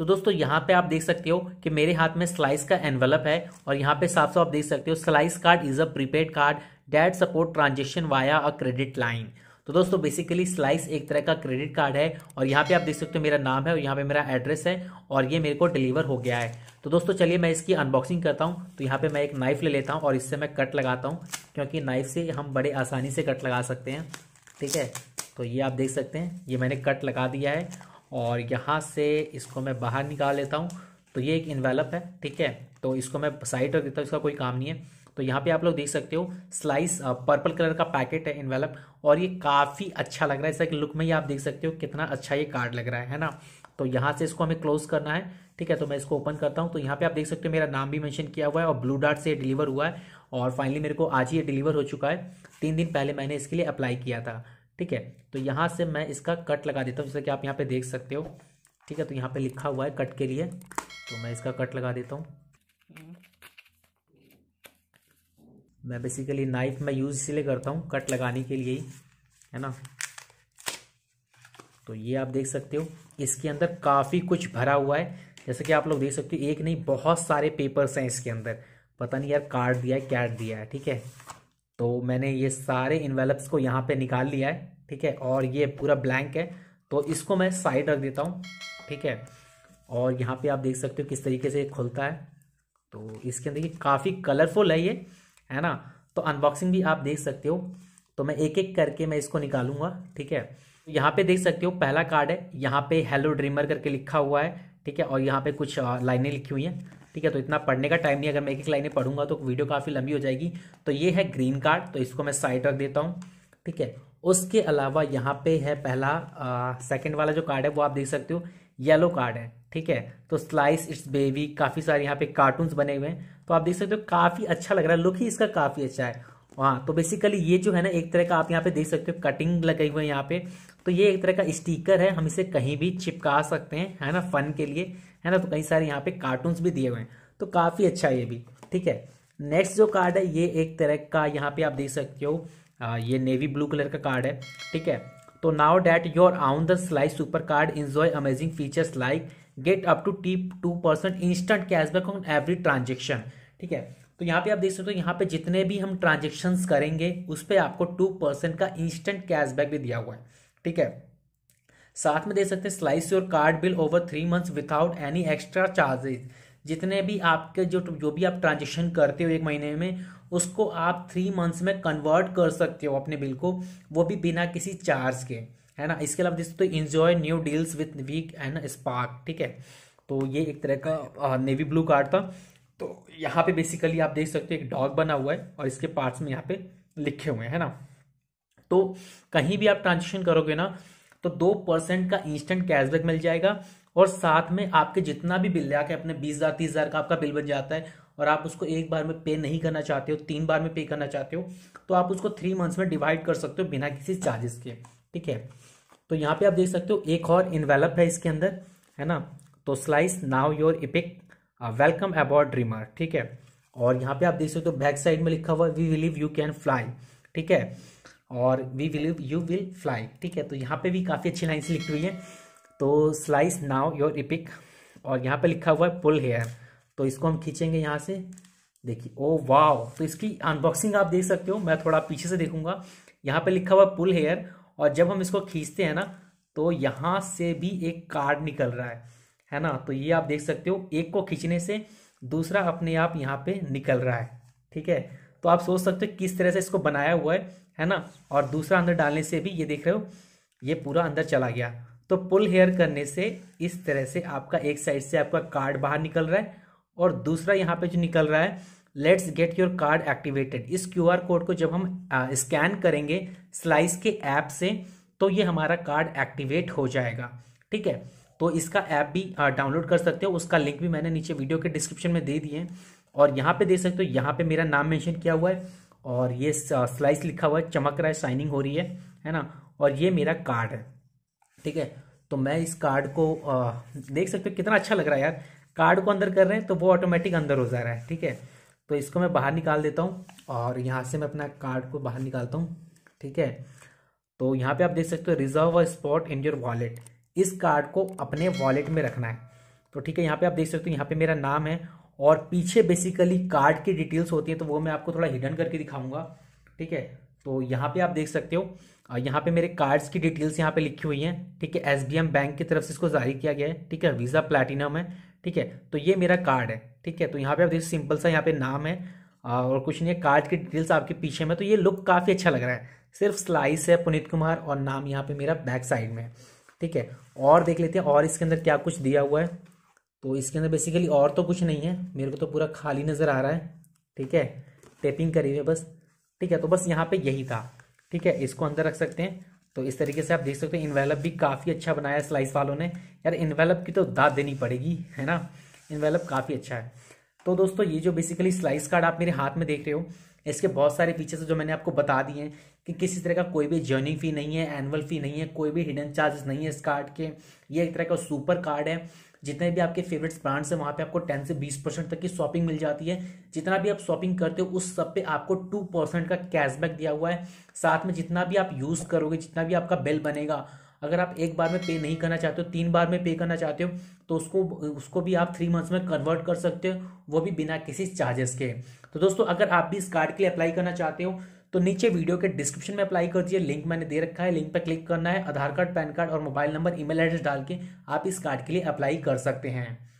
तो दोस्तों यहाँ पे आप देख सकते हो कि मेरे हाथ में स्लाइस का एनवलप है और यहाँ पे साफ साफ आप देख सकते हो Slice card is a prepaid card that support transaction via a credit line तो दोस्तों बेसिकली स्लाइस एक तरह का क्रेडिट कार्ड है और यहाँ पे आप देख सकते हो मेरा नाम है और यहाँ पे मेरा एड्रेस है और ये मेरे को डिलीवर हो गया है तो दोस्तों चलिए मैं इसकी अनबॉक्सिंग करता हूँ तो यहाँ पे मैं एक नाइफ ले लेता हूँ और इससे मैं कट लगाता हूँ क्योंकि नाइफ से हम बड़े आसानी से कट लगा सकते हैं ठीक है तो ये आप देख सकते हैं ये मैंने कट लगा दिया है और यहाँ से इसको मैं बाहर निकाल लेता हूँ तो ये एक इन्वेलप है ठीक है तो इसको मैं साइड रख देता हूँ इसका कोई काम नहीं है तो यहाँ पे आप लोग देख सकते हो स्लाइस पर्पल कलर का पैकेट है इन्वेलप और ये काफ़ी अच्छा लग रहा है इसका लुक में ही आप देख सकते हो कितना अच्छा ये कार्ड लग रहा है है ना तो यहाँ से इसको हमें क्लोज करना है ठीक है तो मैं इसको ओपन करता हूँ तो यहाँ पे आप देख सकते हो मेरा नाम भी मैंशन किया हुआ है और ब्लू डार्ट से ये डिलीवर हुआ है और फाइनली मेरे को आज ही ये डिलीवर हो चुका है तीन दिन पहले मैंने इसके लिए अप्लाई किया था ठीक है तो यहाँ से मैं इसका कट लगा देता हूँ जैसे कि आप यहाँ पे देख सकते हो ठीक है तो यहाँ पे लिखा हुआ है कट के लिए तो मैं इसका कट लगा देता हूँ मैं बेसिकली नाइफ में यूज़ इसीलिए करता हूँ कट लगाने के लिए ही है ना तो ये आप देख सकते हो इसके अंदर काफ़ी कुछ भरा हुआ है जैसे कि आप लोग देख सकते हो एक नहीं बहुत सारे पेपर्स हैं इसके अंदर पता नहीं यार कार्ड दिया है कैट दिया है ठीक है तो मैंने ये सारे इन्वेलप्स को यहाँ पे निकाल लिया है ठीक है और ये पूरा ब्लैंक है तो इसको मैं साइड रख देता हूँ ठीक है और यहाँ पे आप देख सकते हो किस तरीके से खुलता है तो इसके अंदर ये काफ़ी कलरफुल है ये है ना तो अनबॉक्सिंग भी आप देख सकते हो तो मैं एक एक करके मैं इसको निकालूंगा ठीक है तो यहाँ पे देख सकते हो पहला कार्ड है यहाँ पे हेलो ड्रीमर करके लिखा हुआ है ठीक है और यहाँ पे कुछ लाइनें लिखी हुई हैं ठीक है तो इतना पढ़ने का टाइम नहीं अगर मैं एक एक लाइनें पढ़ूंगा तो वीडियो काफ़ी लंबी हो जाएगी तो ये है ग्रीन कार्ड तो इसको मैं साइड रख देता हूँ ठीक है उसके अलावा यहाँ पे है पहला सेकेंड वाला जो कार्ड है वो आप देख सकते हो येलो कार्ड है ठीक है तो स्लाइस इट्स बेबी काफ़ी सारे यहाँ पे कार्टून बने हुए हैं तो आप देख सकते हो काफ़ी अच्छा लग रहा है लुक ही इसका काफ़ी अच्छा है हाँ तो बेसिकली ये जो है ना एक तरह का आप यहाँ पे देख सकते हो कटिंग लगे हुए है यहाँ पे तो ये एक तरह का स्टिकर है हम इसे कहीं भी चिपका सकते हैं है ना फन के लिए है ना तो कई सारे यहाँ पे कार्टून्स भी दिए हुए हैं तो काफ़ी अच्छा है ये भी ठीक है नेक्स्ट जो कार्ड है ये एक तरह का यहाँ पे आप देख सकते हो आ, ये नेवी ब्लू कलर का कार्ड है ठीक है तो now that your on the Slice super card enjoy amazing features like get up to टी two percent instant cashback on every transaction ठीक है तो यहाँ पे आप देख सकते हो यहाँ पे जितने भी हम ट्रांजेक्शन्स करेंगे उस पर आपको टू परसेंट का इंस्टेंट कैशबैक भी दिया हुआ है ठीक है साथ में दे सकते हैं Slice your card bill over three months without any extra charges जितने भी आपके जो जो भी आप ट्रांजेक्शन करते हो एक महीने में उसको आप थ्री मंथ्स में कन्वर्ट कर सकते हो अपने बिल को वो भी बिना किसी चार्ज के है ना इसके अलावा देख हो enjoy new deals with weekend spark ठीक है तो ये एक तरह का नेवी ब्लू कार्ड था यहाँ पे बेसिकली आप देख सकते हो एक डॉग बना हुआ है और इसके पार्ट्स में यहाँ पे लिखे हुए हैं ना तो कहीं भी आप ट्रांजेक्शन करोगे ना तो दो परसेंट का इंस्टेंट कैशबैक मिल जाएगा और साथ में आपके जितना भी बिल आके अपने बीस हज़ार तीस हज़ार का आपका बिल बन जाता है और आप उसको एक बार में पे नहीं करना चाहते हो तीन बार में पे करना चाहते हो तो आप उसको थ्री मंथ्स में डिवाइड कर सकते हो बिना किसी चार्जेस के ठीक है तो यहाँ पे आप देख सकते हो एक और इन्वेलप है इसके अंदर है ना तो Slice now your epic welcome about dreamer ठीक है और यहाँ पे आप देख सकते हो तो बैक साइड में लिखा हुआ we believe you can fly ठीक है और we believe you will fly ठीक है तो यहाँ पे भी काफ़ी अच्छी लाइन से लिखी हुई है तो स्लाइस नाउ योर इपिक और यहाँ पे लिखा हुआ है पुल हेयर तो इसको हम खींचेंगे यहाँ से देखिए ओ oh, वाओ तो इसकी अनबॉक्सिंग आप देख सकते हो मैं थोड़ा पीछे से देखूंगा यहाँ पे लिखा हुआ पुल हेयर और जब हम इसको खींचते हैं ना तो यहाँ से भी एक कार्ड निकल रहा है है ना तो ये आप देख सकते हो एक को खींचने से दूसरा अपने आप यहाँ पे निकल रहा है ठीक है तो आप सोच सकते हो किस तरह से इसको बनाया हुआ है है ना और दूसरा अंदर डालने से भी ये देख रहे हो ये पूरा अंदर चला गया तो पुल हेयर करने से इस तरह से आपका एक साइड से आपका कार्ड बाहर निकल रहा है और दूसरा यहाँ पे जो निकल रहा है let's get your card activated इस क्यू कोड को जब हम स्कैन करेंगे स्लाइस के ऐप से तो ये हमारा कार्ड एक्टिवेट हो जाएगा ठीक है तो इसका ऐप भी डाउनलोड कर सकते हो उसका लिंक भी मैंने नीचे वीडियो के डिस्क्रिप्शन में दे दिए हैं और यहाँ पे देख सकते हो यहाँ पे मेरा नाम मेंशन किया हुआ है और ये स्लाइस लिखा हुआ है चमक रहा है शाइनिंग हो रही है है ना और ये मेरा कार्ड है ठीक है तो मैं इस कार्ड को आ, देख सकते हो कितना अच्छा लग रहा है यार कार्ड को अंदर कर रहे हैं तो वो ऑटोमेटिक अंदर हो जा रहा है ठीक है तो इसको मैं बाहर निकाल देता हूँ और यहाँ से मैं अपना कार्ड को बाहर निकालता हूँ ठीक है तो यहाँ पे आप देख सकते हो reserve a spot in your wallet इस कार्ड को अपने वॉलेट में रखना है तो ठीक है यहाँ पे आप देख सकते हो यहाँ पे मेरा नाम है और पीछे बेसिकली कार्ड की डिटेल्स होती है तो वो मैं आपको थोड़ा हिडन करके दिखाऊंगा ठीक है तो यहाँ पे आप देख सकते हो यहाँ पे मेरे कार्ड्स की डिटेल्स यहाँ पे लिखी हुई हैं ठीक है एस बैंक की तरफ से इसको जारी किया गया है ठीक है वीज़ा प्लैटिनम है ठीक है तो ये मेरा कार्ड है ठीक है तो यहाँ पे आप देखिए सिंपल सा यहाँ पे नाम है और कुछ नहीं कार्ड की डिटेल्स आपके पीछे में तो ये लुक काफ़ी अच्छा लग रहा है सिर्फ स्लाइस है पुनीत कुमार और नाम यहाँ पे मेरा बैक साइड में है ठीक है और देख लेते हैं और इसके अंदर क्या कुछ दिया हुआ है तो इसके अंदर बेसिकली और तो कुछ नहीं है मेरे को तो पूरा खाली नज़र आ रहा है ठीक है टेपिंग करी हुई है बस ठीक है तो बस यहाँ पे यही था ठीक है इसको अंदर रख सकते हैं तो इस तरीके से आप देख सकते हैं इन्वेलप भी काफ़ी अच्छा बनाया स्लाइस वालों ने यार इन्वेलप की तो दाद देनी पड़ेगी है ना इन्वेलप काफ़ी अच्छा है तो दोस्तों ये जो बेसिकली स्लाइस कार्ड आप मेरे हाथ में देख रहे हो इसके बहुत सारे फीचर्स जो मैंने आपको बता दिए हैं कि किसी तरह का कोई भी जर्नी फ़ी नहीं है एनुअल फ़ी नहीं है कोई भी हिडन चार्जेस नहीं है इस कार्ड के ये एक तरह का सुपर कार्ड है जितने भी आपके फेवरेट्स ब्रांड्स हैं वहाँ पे आपको टेन से बीस परसेंट तक की शॉपिंग मिल जाती है जितना भी आप शॉपिंग करते हो उस सब पे आपको टू परसेंट का कैशबैक दिया हुआ है साथ में जितना भी आप यूज़ करोगे जितना भी आपका बिल बनेगा अगर आप एक बार में पे नहीं करना चाहते हो तीन बार में पे करना चाहते हो तो उसको उसको भी आप थ्री मंथ्स में कन्वर्ट कर सकते हो वो भी बिना किसी चार्जेस के तो दोस्तों अगर आप भी इस कार्ड के लिए अप्लाई करना चाहते हो तो नीचे वीडियो के डिस्क्रिप्शन में अप्लाई कर दिए लिंक मैंने दे रखा है लिंक पर क्लिक करना है आधार कार्ड पैन कार्ड और मोबाइल नंबर ईमेल एड्रेस डाल के आप इस कार्ड के लिए अप्लाई कर सकते हैं